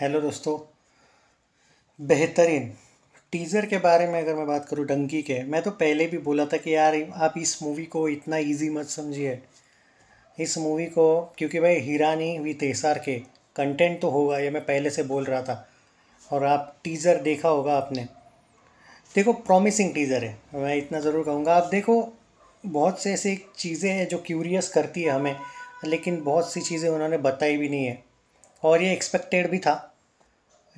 hello दोस्तों बेहतरीन teaser के बारे में अगर मैं बात करूँ डंकी के मैं तो पहले भी बोला था कि यार आप इस मूवी को इतना इजी मत समझिए इस मूवी को क्योंकि भाई हिरानी वी तेसार के कंटेंट तो होगा ये मैं पहले से बोल रहा था और आप टीज़र देखा होगा आपने देखो प्रॉमिसिंग टीज़र है मैं इतना ज़रूर कहूँगा आप देखो बहुत से ऐसे चीज़ें हैं जो क्यूरियस करती है हमें लेकिन बहुत सी चीज़ें उन्होंने बताई भी नहीं है और ये एक्सपेक्टेड भी था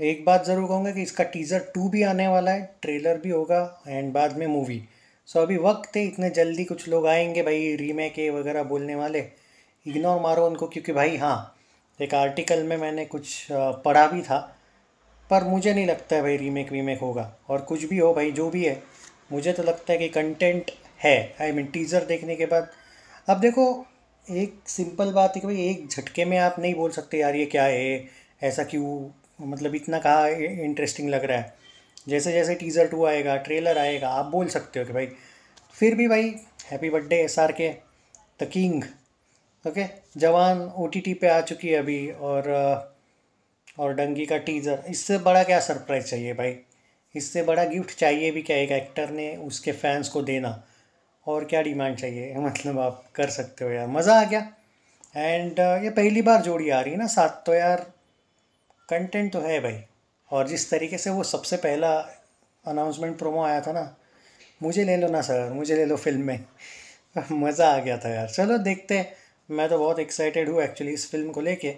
एक बात ज़रूर कहूँगा कि इसका टीज़र टू भी आने वाला है ट्रेलर भी होगा एंड बाद में मूवी सो so, अभी वक्त है इतने जल्दी कुछ लोग आएंगे भाई रीमेक के वगैरह बोलने वाले इग्नोर मारो उनको क्योंकि भाई हाँ एक आर्टिकल में मैंने कुछ पढ़ा भी था पर मुझे नहीं लगता है भाई रीमेक वीमेक होगा और कुछ भी हो भाई जो भी है मुझे तो लगता है कि कंटेंट है I I mean mean, teaser देखने के बाद अब देखो एक सिंपल बात है कि भाई एक झटके में आप नहीं बोल सकते यार ये क्या है ऐसा क्यों मतलब इतना कहा इंटरेस्टिंग लग रहा है जैसे जैसे टीज़र टू आएगा ट्रेलर आएगा आप बोल सकते हो कि भाई फिर भी भाई happy birthday S R K the king okay Jawan O T T पे आ चुकी है अभी और और डंगी का टीज़र इससे बड़ा क्या सरप्राइज़ चाहिए भाई इससे बड़ा गिफ्ट चाहिए भी क्या एक एक्टर ने उसके फैंस को देना और क्या डिमांड चाहिए मतलब आप कर सकते हो यार मज़ा आ गया एंड ये पहली बार जोड़ी आ रही है ना साथ तो यार कंटेंट तो है भाई और जिस तरीके से वो सबसे पहला अनाउंसमेंट प्रोमो आया था ना मुझे ले लो ना सर मुझे ले लो फिल्म में मज़ा आ गया था यार चलो देखते हैं मैं तो बहुत एक्साइटेड हूँ एक्चुअली इस फिल्म को लेके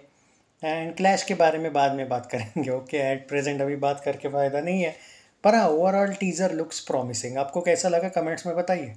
एंड क्लैश के बारे में बाद में बात करेंगे ओके एट प्रेजेंट अभी बात करके फ़ायदा नहीं है पर हाँ ओवरऑल टीज़र लुक्स प्रॉमिसिंग आपको कैसा लगा कमेंट्स में बताइए